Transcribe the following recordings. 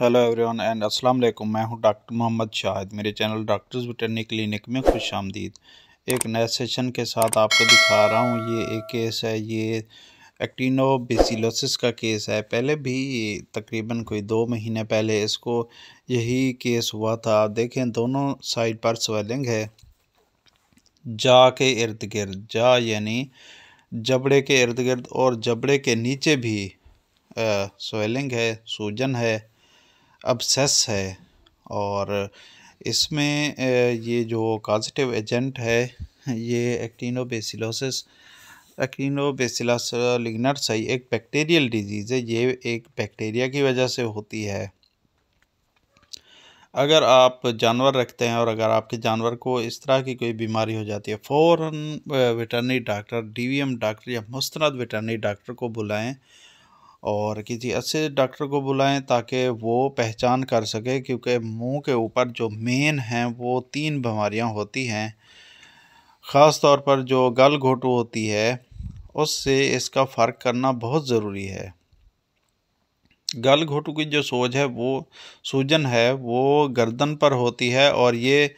hello everyone and अस्सलाम वालेकुम मैं हूं डॉक्टर मोहम्मद शाहिद मेरे चैनल डॉक्टर्स वेटरनी क्लिनिक में खुश आमदीद एक नए सेशन के साथ आपको दिखा रहा हूं ये एक केस है ये एक्टिनो बेसिलोसिस का केस है पहले भी तकरीबन कोई दो महीने पहले इसको यही केस हुआ था देखें दोनों साइड पर स्वेलिंग है जा के इर्द गिर्द जा यानी जबड़े के इर्द गिर्द और जबड़े के नीचे भी स्वेलिंग है सूजन है अबसेस है और इसमें ये जो काजिटिव एजेंट है ये एक्टिनोबेसिलोसिस एक्टिनोबेसिलस सही एक बैक्टीरियल डिजीज़ है ये एक बैक्टीरिया की वजह से होती है अगर आप जानवर रखते हैं और अगर आपके जानवर को इस तरह की कोई बीमारी हो जाती है फ़ौर वेटरनरी डॉक्टर डीवीएम डॉक्टर या मुस्तनद वेटरनरी डॉक्टर को बुलाएं और किसी अच्छे डॉक्टर को बुलाएं ताकि वो पहचान कर सके क्योंकि मुंह के ऊपर जो मेन हैं वो तीन बीमारियां होती हैं ख़ास तौर पर जो गल घोटू होती है उससे इसका फ़र्क करना बहुत ज़रूरी है गल घोटू की जो सोज है वो सूजन है वो गर्दन पर होती है और ये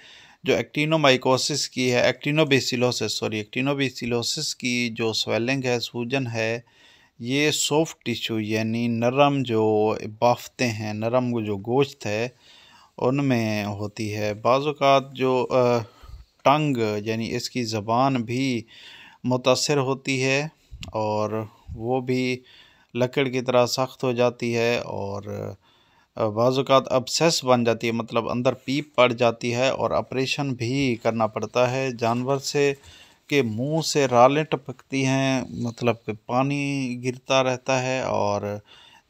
जो एक्टिनोमाइकोसिस की है एक्टिनोबेसिलोसिस सॉरी एक्टिनोबेसिलोसिस की जो स्वेलिंग है सूजन है ये सॉफ्ट टिश्यू यानी नरम जो बाफते हैं नरम जो गोश्त है उनमें होती है बाज़ात जो टंग यानी इसकी ज़बान भी मुतासर होती है और वो भी लकड़ की तरह सख्त हो जाती है और बाज़ात अबसेस बन जाती है मतलब अंदर पीप पड़ जाती है और ऑपरेशन भी करना पड़ता है जानवर से के मुंह से रालें टपकती हैं मतलब कि पानी गिरता रहता है और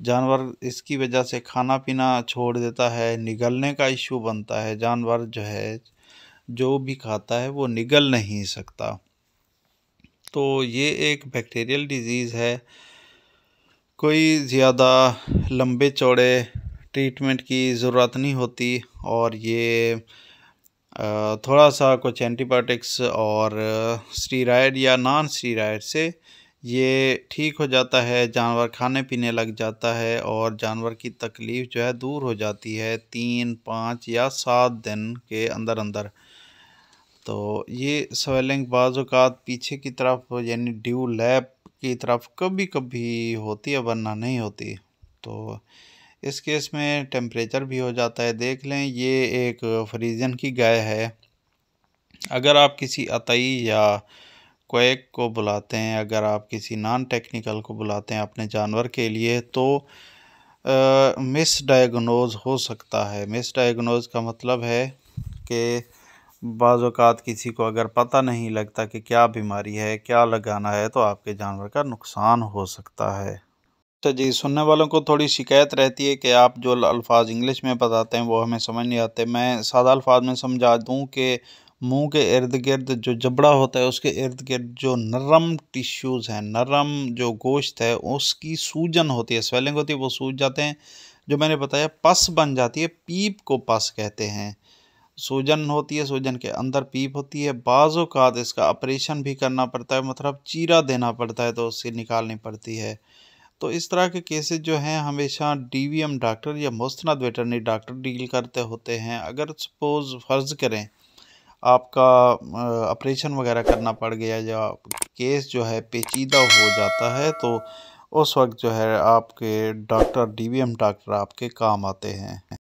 जानवर इसकी वजह से खाना पीना छोड़ देता है निगलने का इशू बनता है जानवर जो है जो भी खाता है वो निगल नहीं सकता तो ये एक बैक्टीरियल डिजीज़ है कोई ज़्यादा लंबे चौड़े ट्रीटमेंट की ज़रूरत नहीं होती और ये थोड़ा सा कुछ एंटीबायोटिक्स और स्टीराइड या नॉन स्टीराइड से ये ठीक हो जाता है जानवर खाने पीने लग जाता है और जानवर की तकलीफ़ जो है दूर हो जाती है तीन पाँच या सात दिन के अंदर अंदर तो ये स्वेलिंग बाज़ात पीछे की तरफ यानी ड्यू लैब की तरफ कभी कभी होती है वरना नहीं होती तो इस केस में टेम्परेचर भी हो जाता है देख लें ये एक फ्रीजन की गाय है अगर आप किसी अतई या कोक को बुलाते हैं अगर आप किसी नॉन टेक्निकल को बुलाते हैं अपने जानवर के लिए तो मिस डायग्नोज हो सकता है मिस डायग्नोज का मतलब है कि बाज़ात किसी को अगर पता नहीं लगता कि क्या बीमारी है क्या लगाना है तो आपके जानवर का नुकसान हो सकता है अच्छा जी सुनने वालों को थोड़ी शिकायत रहती है कि आप जो अल्फाज इंग्लिश में बताते हैं वो हमें समझ नहीं आते मैं सादा अल्फाज में समझा दूं कि मुंह के इर्द गिर्द जो जबड़ा होता है उसके इर्द गिर्द जो नरम टिश्यूज़ हैं नरम जो गोश्त है उसकी सूजन होती है स्वेलिंग होती है वो सूज जाते हैं जो मैंने बताया पस बन जाती है पीप को पस कहते हैं सूजन होती है सूजन के अंदर पीप होती है बाज़ इसका ऑपरेशन भी करना पड़ता है मतलब चीरा देना पड़ता है तो उससे निकालनी पड़ती है तो इस तरह के केसेस जो हैं हमेशा डीवीएम डॉक्टर या मुस्ंद वेटरनी डॉक्टर डील करते होते हैं अगर सपोज़ फ़र्ज़ करें आपका ऑपरेशन वगैरह करना पड़ गया या केस जो है पेचीदा हो जाता है तो उस वक्त जो है आपके डॉक्टर डीवीएम डॉक्टर आपके काम आते हैं